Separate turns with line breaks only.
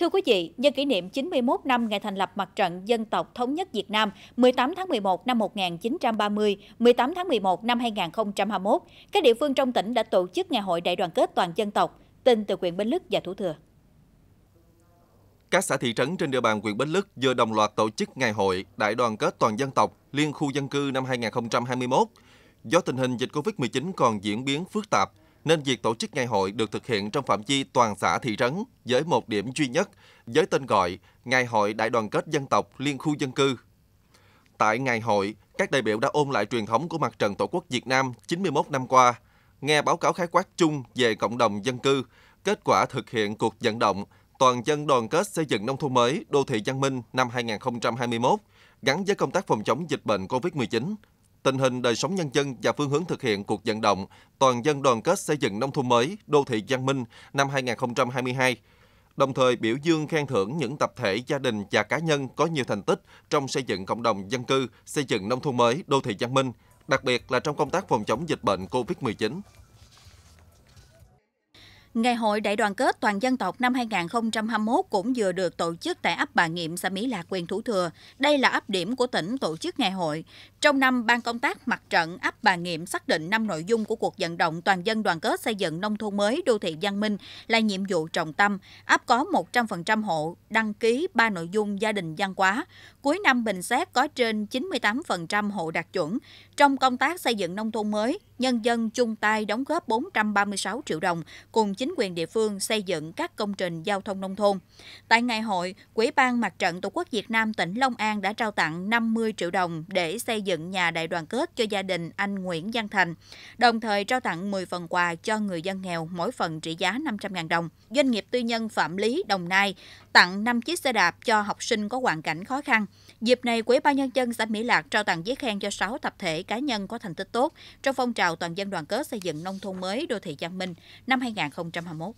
Thưa quý vị, nhân kỷ niệm 91 năm ngày thành lập Mặt trận Dân tộc Thống nhất Việt Nam 18 tháng 11 năm 1930, 18 tháng 11 năm 2021, các địa phương trong tỉnh đã tổ chức Ngày hội Đại đoàn kết toàn dân tộc, tin từ quyền Bến Lức và Thủ Thừa.
Các xã thị trấn trên địa bàn huyện Bến Lức vừa đồng loạt tổ chức Ngày hội Đại đoàn kết toàn dân tộc liên khu dân cư năm 2021. Do tình hình dịch Covid-19 còn diễn biến phức tạp, nên việc tổ chức ngày hội được thực hiện trong phạm vi toàn xã thị trấn với một điểm duy nhất với tên gọi Ngày hội Đại đoàn kết dân tộc liên khu dân cư. Tại ngày hội, các đại biểu đã ôn lại truyền thống của mặt trận Tổ quốc Việt Nam 91 năm qua, nghe báo cáo khái quát chung về cộng đồng dân cư, kết quả thực hiện cuộc vận động toàn dân đoàn kết xây dựng nông thôn mới, đô thị văn minh năm 2021 gắn với công tác phòng chống dịch bệnh COVID-19 tình hình đời sống nhân dân và phương hướng thực hiện cuộc vận động toàn dân đoàn kết xây dựng nông thôn mới, đô thị văn minh năm 2022 đồng thời biểu dương khen thưởng những tập thể, gia đình và cá nhân có nhiều thành tích trong xây dựng cộng đồng dân cư, xây dựng nông thôn mới, đô thị văn minh, đặc biệt là trong công tác phòng chống dịch bệnh COVID-19.
Ngày hội đại đoàn kết toàn dân tộc năm 2021 cũng vừa được tổ chức tại ấp Bà Nghiệm, xã Mỹ Lạc, huyện Thủ Thừa. Đây là ấp điểm của tỉnh tổ chức ngày hội. Trong năm, Ban công tác mặt trận ấp Bà Nghiệm xác định năm nội dung của cuộc vận động toàn dân đoàn kết xây dựng nông thôn mới, đô thị văn minh là nhiệm vụ trọng tâm. Ấp có 100% hộ đăng ký 3 nội dung gia đình văn hóa. Cuối năm bình xét có trên 98% hộ đạt chuẩn. Trong công tác xây dựng nông thôn mới, nhân dân chung tay đóng góp 436 triệu đồng cùng chính quyền địa phương xây dựng các công trình giao thông nông thôn. Tại ngày hội, Quỹ ban Mặt trận Tổ quốc Việt Nam tỉnh Long An đã trao tặng 50 triệu đồng để xây dựng nhà đại đoàn kết cho gia đình anh Nguyễn Văn Thành, đồng thời trao tặng 10 phần quà cho người dân nghèo mỗi phần trị giá 500.000 đồng. Doanh nghiệp tư nhân Phạm Lý Đồng Nai tặng 5 chiếc xe đạp cho học sinh có hoàn cảnh khó khăn. Dịp này, Quỹ ban nhân dân xã Mỹ Lạc trao tặng giấy khen cho 6 tập thể cá nhân có thành tích tốt trong phong trào trào toàn dân đoàn kết xây dựng nông thôn mới đô thị văn minh năm 2021.